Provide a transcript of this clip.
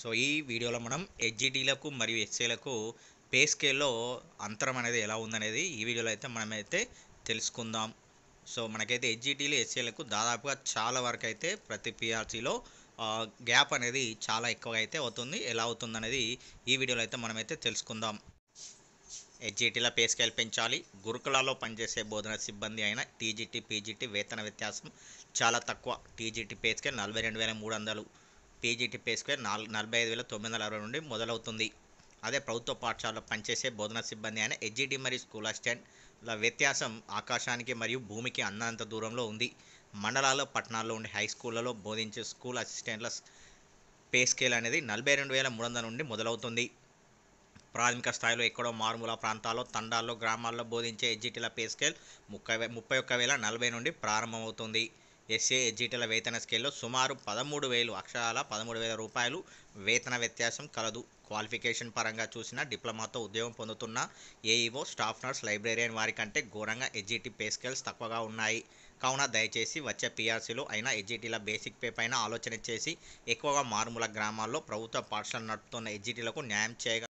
so ఈ వీడియోలో మనం హెచ్జిటీలకు మరియు హెచ్ఏలకు పే స్కేల్లో అంతరం అనేది ఎలా ఉందనేది ఈ వీడియోలో అయితే మనమైతే తెలుసుకుందాం సో మనకైతే హెచ్జిటీలు హెచ్ఏలకు దాదాపుగా చాలా వరకు అయితే ప్రతి పిఆర్సీలో గ్యాప్ అనేది చాలా ఎక్కువ అయితే అవుతుంది ఎలా అవుతుంది అనేది ఈ వీడియోలో అయితే మనమైతే తెలుసుకుందాం హెచ్జిటీల పే స్కేల్ పెంచాలి గురుకులాల్లో పనిచేసే బోధన సిబ్బంది అయిన టీజీటీ పీజీటీ వేతన వ్యత్యాసం చాలా తక్కువ టీజీటీ పే స్కేల్ నలభై రెండు వేల మూడు వందలు పీజీటీ పే స్క్వేర్ నాలుగు నలభై ఐదు వేల తొమ్మిది వందల అరవై నుండి మొదలవుతుంది అదే ప్రభుత్వ పాఠశాలలో పనిచేసే బోధనా సిబ్బంది అయిన హెచ్జిడి మరియు స్కూల్ అసిస్టెంట్ల వ్యత్యాసం ఆకాశానికి మరియు భూమికి అన్నంత దూరంలో ఉంది మండలాల్లో పట్టణాల్లో ఉండే హై స్కూళ్ళలో బోధించే స్కూల్ అసిస్టెంట్ల పే స్కేల్ అనేది నలభై రెండు వేల మూడు వందల నుండి మొదలవుతుంది ప్రాథమిక స్థాయిలో ఎక్కడో మారుమూల ప్రాంతాల్లో తండాల్లో గ్రామాల్లో బోధించే హెచ్జిటీల పే స్కేల్ ముప్పై ముప్పై ఒక్క వేల నలభై నుండి ప్రారంభమవుతుంది ఎస్ఏ ఎస్జిటీల వేతన స్కేల్లో సుమారు పదమూడు వేలు అక్షరాల పదమూడు వేల రూపాయలు వేతన వ్యత్యాసం కలదు క్వాలిఫికేషన్ పరంగా చూసినా డిప్లొమాతో ఉద్యోగం పొందుతున్న ఏఈఓ స్టాఫ్ నర్స్ లైబ్రేరియన్ వారి కంటే ఘోరంగా ఎస్జిటి పే స్కేల్స్ తక్కువగా ఉన్నాయి కావున దయచేసి వచ్చే పీఆర్సీలో అయినా ఎస్జిటీల బేసిక్ పే పైన ఆలోచన చేసి ఎక్కువగా మారుమూల గ్రామాల్లో ప్రభుత్వ పాఠశాలలు నడుపుతున్న ఎస్జిటీలకు న్యాయం చేయగ